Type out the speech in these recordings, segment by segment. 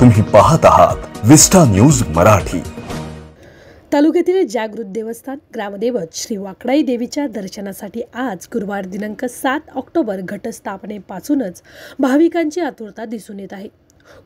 तुम्ही पाहत आहात विस्टा न्यूज मराठी तालुक्यातील जागृत देवस्थान ग्रामदेवत श्री वाकडाई देवीच्या दर्शनासाठी आज गुरुवार दिनांक सात ऑक्टोबर घटस्थापनेपासूनच भाविकांची आतुरता दिसून येत आहे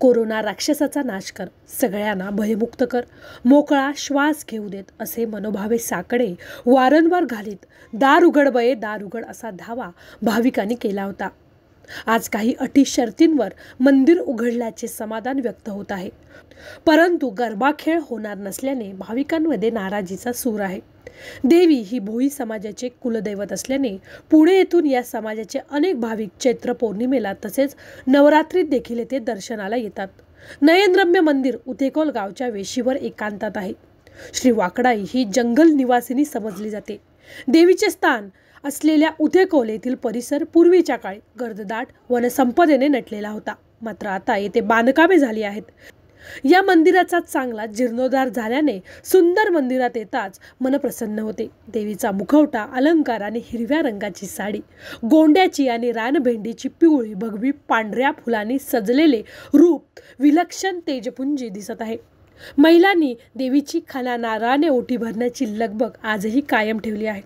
कोरोना राक्षसाचा नाश कर सगळ्यांना भयमुक्त कर मोकळा श्वास घेऊ देत असे मनोभावे साकडे वारंवार घालीत दार उघड बये दार उघड असा धावा भाविकांनी केला होता आज काही अटी शर्तींवर मंदिर उघडल्याचे समाधान व्यक्त होत आहे परंतु गरबा खेळ होणार नसल्याने भाविकांमध्ये नाराजीचा सूर आहे देवी ही भोई समाजाचे कुलदैवत असल्याने पुणे येथून या समाजाचे अनेक भाविक चैत्र पौर्णिमेला तसेच नवरात्रीत देखील येथे दर्शनाला येतात नयनरम्य मंदिर उतेकोल गावच्या वेशीवर एकांतात आहे श्री वाकडाई ही जंगल निवासिनी समजली जाते देवीचे स्थान असलेल्या उथेकोलेतील परिसर पूर्वीच्या काळी गर्ददाट वनसंपदेने नटलेला होता मात्र आता येथे बांधकामे झाली आहेत या मंदिराचा चांगला जीर्णोद्धार झाल्याने सुंदर मंदिरात येताच मन प्रसन्न होते देवीचा मुखवटा अलंकार आणि हिरव्या रंगाची साडी गोंड्याची आणि रानभेंडीची पिवळी भगवी पांढऱ्या फुलांनी सजलेले रूप विलक्षण तेजपुंजी दिसत आहे महिलांनी देवीची खाना नाराने ओटी भरण्याची लगबग आजही कायम ठेवली आहे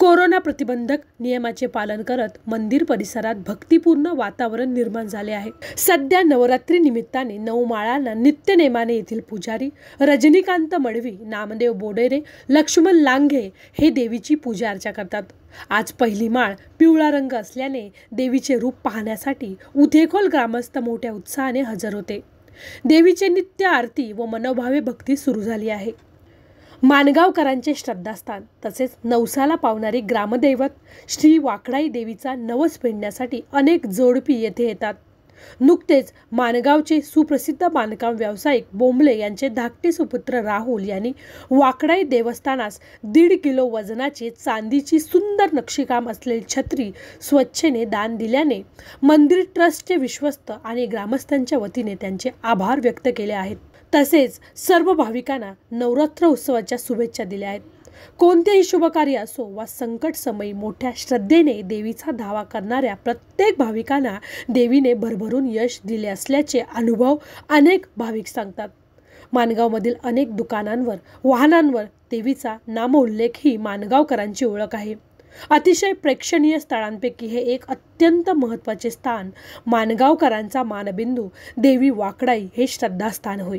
कोरोना प्रतिबंधक नियमाचे पालन करत मंदिर परिसरात भक्तिपूर्ण वातावरण निर्माण झाले आहे सध्या नवरात्री निमित्ताने नऊ माळांना नित्य नेमाने येथील पुजारी रजनीकांत मडवी नामदेव बोडेरे लक्ष्मण लांघे हे देवीची पूजा अर्चा करतात आज पहिली माळ पिवळा रंग असल्याने देवीचे रूप पाहण्यासाठी उथेखोल ग्रामस्थ मोठ्या उत्साहाने हजर होते देवीचे नित्य आरती व मनोभावे भक्ती सुरू झाली आहे माणगावकरांचे श्रद्धास्थान तसेच नवसाला पावणारी ग्रामदैवत श्री वाकडाई देवीचा नवस फेडण्यासाठी अनेक जोडपी येथे येतात नुकतेच मानगावचे सुप्रसिद्ध बांधकाम व्यावसायिक बोंबले यांचे धाकटे सुपुत्र राहुल यांनी वाकडाई देवस्थानास दीड किलो वजनाचे चांदीची सुंदर नक्षीकाम असलेली छत्री स्वच्छेने दान दिल्याने मंदिर ट्रस्टचे विश्वस्त आणि ग्रामस्थांच्या वतीने त्यांचे आभार व्यक्त केले आहेत तसेच सर्व भाविकांना नवरात्र उत्सवाच्या शुभेच्छा दिल्या आहेत कोणतेही शुभकार्य असो वा संकट समयी मोठ्या श्रद्धेने देवीचा धावा करणाऱ्या प्रत्येक भाविकांना देवीने भरभरून यश दिले असल्याचे अनुभव अनेक भाविक सांगतात मानगावमधील अनेक दुकानांवर वाहनांवर देवीचा नामोल्लेख ही मानगावकरांची ओळख आहे अतिशय प्रेक्षणीय स्थळांपैकी हे एक अत्यंत महत्त्वाचे स्थान मानगावकरांचा मानबिंदू देवी वाकडाई हे श्रद्धास्थान होय